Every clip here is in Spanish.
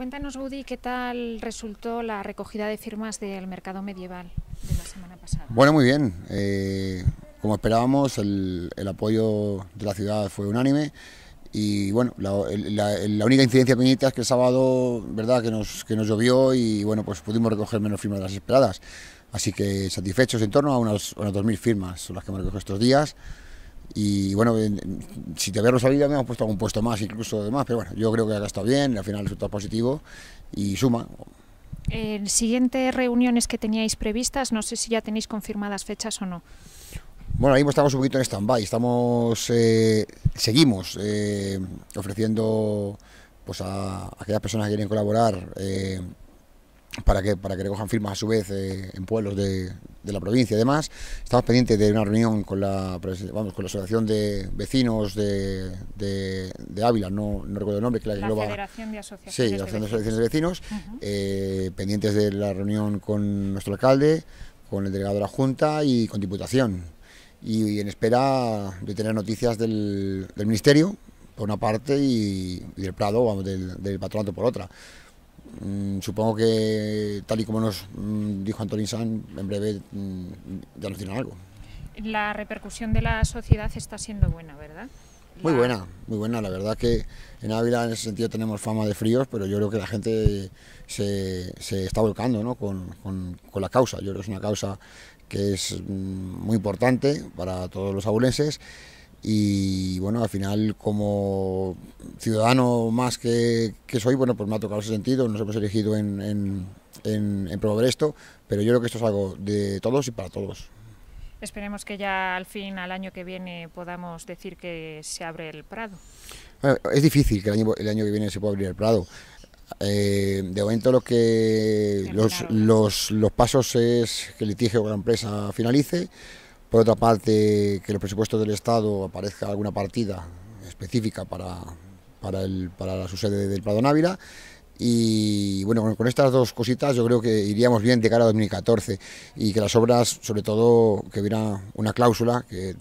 Cuéntanos, Woody, ¿qué tal resultó la recogida de firmas del mercado medieval de la semana pasada? Bueno, muy bien. Eh, como esperábamos, el, apoyo de la ciudad fue unánime. Y bueno, la, única incidencia pequeñita es que el sábado, ¿verdad?, que nos, que nos llovió y bueno, pues pudimos recoger menos firmas de las esperadas. Así que satisfechos en torno a unas, unas 2.000 firmas, son las que hemos recogido estos días. Y bueno, si te salido me hemos puesto algún puesto más, incluso demás, pero bueno, yo creo que ha está bien, al final resulta positivo y suma. En siguientes reuniones que teníais previstas, no sé si ya tenéis confirmadas fechas o no. Bueno, ahí estamos un poquito en stand-by, estamos, eh, seguimos eh, ofreciendo pues a, aquellas personas que quieren colaborar. Eh, para que, para que recojan firmas a su vez eh, en pueblos de, de, la provincia y demás. Estamos pendientes de una reunión con la, vamos, con la Asociación de Vecinos de, de, Ávila, no, recuerdo el nombre, que la, Federación de Asociaciones, sí, la Asociación de, Asociaciones de Vecinos, eh, pendientes de la reunión con nuestro alcalde, con el delegado de la Junta y con Diputación. Y, en espera de tener noticias del, Ministerio, por una parte, y, del Prado, vamos, del, del patronato por otra. Mm, supongo que, tal y como nos mm, dijo Antonín San, en breve mm, ya nos dirán algo. La repercusión de la sociedad está siendo buena, ¿verdad? Muy buena, muy buena. La verdad que en Ávila en ese sentido tenemos fama de fríos, pero yo creo que la gente se, se está volcando ¿no? con, con, con, la causa. Yo creo que es una causa que es muy importante para todos los abulenses y bueno, al final como ciudadano más que, que, soy, bueno, pues me ha tocado ese sentido, nos hemos elegido en, en, promover esto, pero yo creo que esto es algo de todos y para todos. Esperemos que ya al fin, al año que viene, podamos decir que se abre el Prado. es difícil que el año, el año que viene se pueda abrir el Prado. Eh, de momento lo que los, los, los, pasos es que el litigio con la empresa finalice, por otra parte, que los presupuestos del Estado aparezca alguna partida específica para, para, el, para la sede del Prado Návila. Y bueno, con, estas dos cositas yo creo que iríamos bien de cara a 2014 y que las obras, sobre todo, que hubiera una cláusula que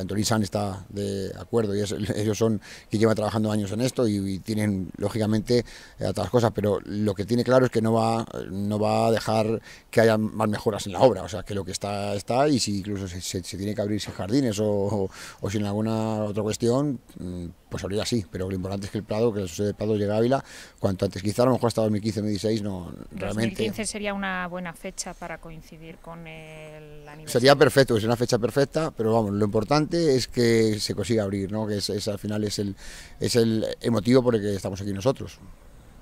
Antoni San está de acuerdo y ellos son que llevan trabajando años en esto y, tienen lógicamente eh, otras cosas, pero lo que tiene claro es que no va, no va a dejar que haya más mejoras en la obra, o sea que lo que está está y si incluso se, tiene que abrirse jardines o, o, sin alguna otra cuestión, mm, pues habría así, pero lo importante es que el Prado, que el Prado llegue a Ávila cuanto antes, quizá a lo mejor hasta 2015-2016 no realmente. 2015 sería una buena fecha para coincidir con el aniversario. Sería perfecto, es una fecha perfecta pero vamos, lo importante es que se consiga abrir, ¿no? que es, al final es el, es el motivo por el que estamos aquí nosotros.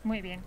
Muy bien.